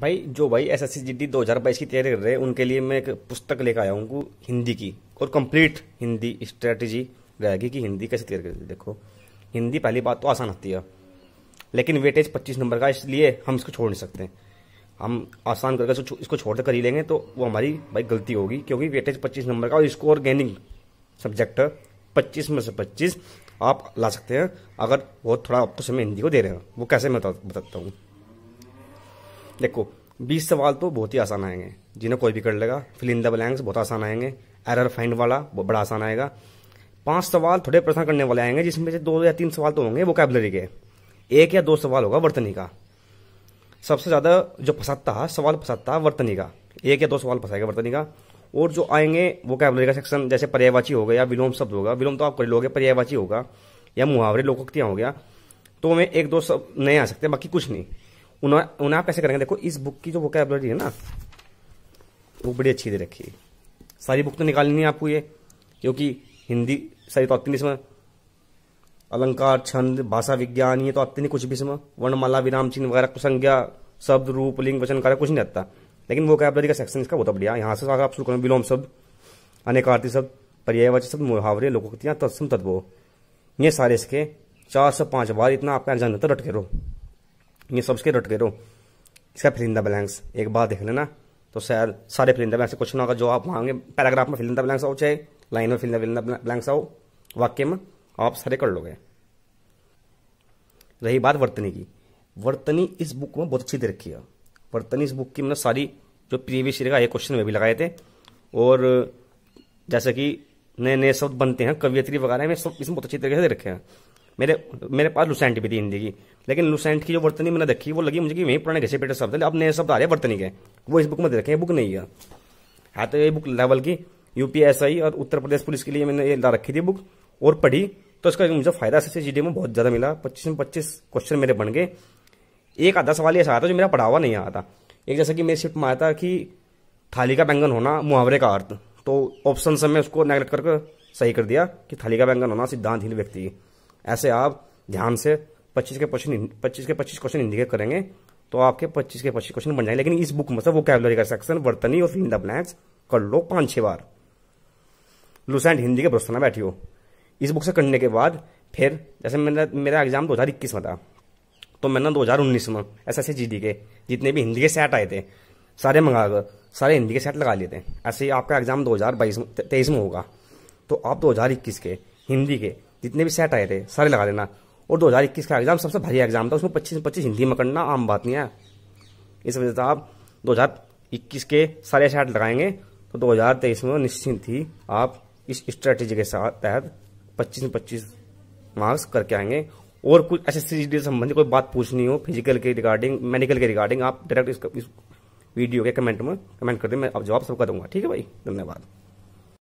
भाई जो भाई एस एस सी दो हज़ार बाईस की तैयारी कर रहे हैं उनके लिए मैं एक पुस्तक लेकर आया हूँ हिंदी की और कंप्लीट हिंदी स्ट्रेटजी रहेगी कि हिंदी कैसे तैयार करती देखो हिंदी पहली बात तो आसान आती है लेकिन वेटेज पच्चीस नंबर का इसलिए हम इसको छोड़ नहीं सकते हम आसान करके इसको छोड़ तो कर ही लेंगे तो वो हमारी भाई गलती होगी क्योंकि वेटेज पच्चीस नंबर का और और गेनिंग सब्जेक्ट पच्चीस में से पच्चीस आप ला सकते हैं अगर वो थोड़ा आपको समय हिंदी को दे रहे हैं वो कैसे मैं बताता हूँ देखो बीस सवाल तो बहुत ही आसान आएंगे जिन्हें कोई भी कर लेगा फिल इन द ब्लैंक्स बहुत आसान आएंगे एरर फाइंड वाला बड़ा आसान आएगा पांच सवाल थोड़े प्रश्न करने वाले आएंगे जिसमें से दो या तीन सवाल तो होंगे वोकेबलरी के एक या दो सवाल होगा वर्तनी का सबसे ज़्यादा जो फंसाता है सवाल फंसाता है वर्तनी का एक या दो सवाल फंसाएगा वर्तनी का और जो आएंगे वो कैबलरी का सेक्शन जैसे पर्यायवाची होगा या विलोम शब्द होगा विलोम तो आप कर लोगे पर्यायवाची होगा या मुहावरे लोकोक्तियां हो गया तो हमें एक दो सब नए आ सकते हैं बाकी कुछ नहीं उन्हें आप कैसे करेंगे देखो इस बुक की जो वोकेबलरी है ना वो बड़ी अच्छी दे रखी है सारी बुक तो निकालनी है आपको ये क्योंकि हिंदी सारी तो आती नहीं इसमें अलंकार छंद भाषा विज्ञान ये तो आती नहीं कुछ भी इसमें वर्णमाला विराम चिन्ह वगैरह संज्ञा शब्द रूप लिंग वचन कार्य कुछ नहीं आता लेकिन वो कैबलरी का सेक्शन इसका बहुत बढ़िया यहाँ से अगर आप शुरू करें विलोम शब्द अनेकार्थी शब्द पर्यायवाची शब्द मुहावरे लोकोक्तियाँ तत्सम तत्व ये सारे इसके चार से पाँच बार इतना आपका एग्जाम होता रट के रहो ये उसके रट करो इसका फिलिंदा बैलेंस एक बार देख लेना तो सर सारे फिलिंदा बैलेंस क्वेश्चन होगा जो आप मांगे पैराग्राफ में फिलिंदा बैलेंस आओ चाहे लाइन में फिलिंदा फिलिंदा बैलेंस आओ वाक्य में आप सारे कर लोगे रही बात वर्तनी की वर्तनी इस बुक में बहुत अच्छी दे रखी है वर्तनी इस बुक की मैंने सारी जो प्रीवियस ईयर का एक क्वेश्चन में भी लगाए थे और जैसे कि नए नए शब्द बनते हैं कवियत्री वगैरह में सब इसमें बहुत अच्छी तरीके से दे रखे हैं मेरे मेरे पास लुसेंट भी थी हिंदी की लेकिन लुसेंट की जो वर्तनी मैंने देखी वो लगी मुझे कि वहीं पुराने घसे पेटे शब्द अब नए शब्द आ रहे हैं वर्तनी के वो इस बुक में देखे बुक नहीं है हाँ तो ये बुक लेवल की यूपीएसआई और उत्तर प्रदेश पुलिस के लिए मैंने ये ला रखी थी बुक और पढ़ी तो इसका मुझे फायदा सी जी में बहुत ज़्यादा मिला पच्चीस में पच्चीस क्वेश्चन मेरे बन गए एक आधा सवाल ऐसा आया था जो मेरा पढ़ावा नहीं आया था एक जैसा कि मेरे शिफ्ट में आया था कि थाली का बैंगन होना मुहावरे का अर्थ तो ऑप्शन से मैं उसको नेगलेक्ट करके सही कर दिया कि थाली का बैंगन होना सिद्धांतहीन व्यक्ति ऐसे आप ध्यान से पच्चीस के क्वेश्चन पच्चीस के पच्चीस क्वेश्चन हिंदी के करेंगे तो आपके पच्चीस के पच्चीस क्वेश्चन बन जाएंगे लेकिन इस बुक में सब वो कैबलरी का सेक्शन वर्तनी और फिलिंग द ब्लैंक्स कर लो पांच छह बार लुसेंट हिंदी के भरोसा ना हो इस बुक से करने के बाद फिर जैसे मेरा मेरा एग्जाम दो हज़ार इक्कीस में था तो मैंने दो हज़ार उन्नीस में एस एस जी के जितने भी हिंदी के सेट आए थे सारे मंगा कर सारे हिंदी के सेट लगा लिए थे ऐसे ही आपका एग्जाम दो हज़ार बाईस में तेईस में होगा तो आप दो हज़ार इक्कीस के हिंदी के जितने भी सेट आए थे सारे लगा देना और 2021 का एग्जाम सबसे भारी एग्जाम था उसमें 25 पच्चीस हिंदी में करना आम बात नहीं है इस वजह से आप 2021 के सारे सेट लगाएंगे तो 2023 में निश्चिंत ही आप इस स्ट्रेटेजी के साथ तहत पच्चीस में पच्चीस मार्क्स करके आएंगे और कुछ ऐसे सीरीज से संबंधित कोई बात पूछनी हो फिजिकल के रिगार्डिंग मेडिकल के रिगार्डिंग आप डायरेक्ट इस, इस वीडियो के कमेंट में कमेंट कर दें मैं आप जवाब सबका दूंगा ठीक है भाई धन्यवाद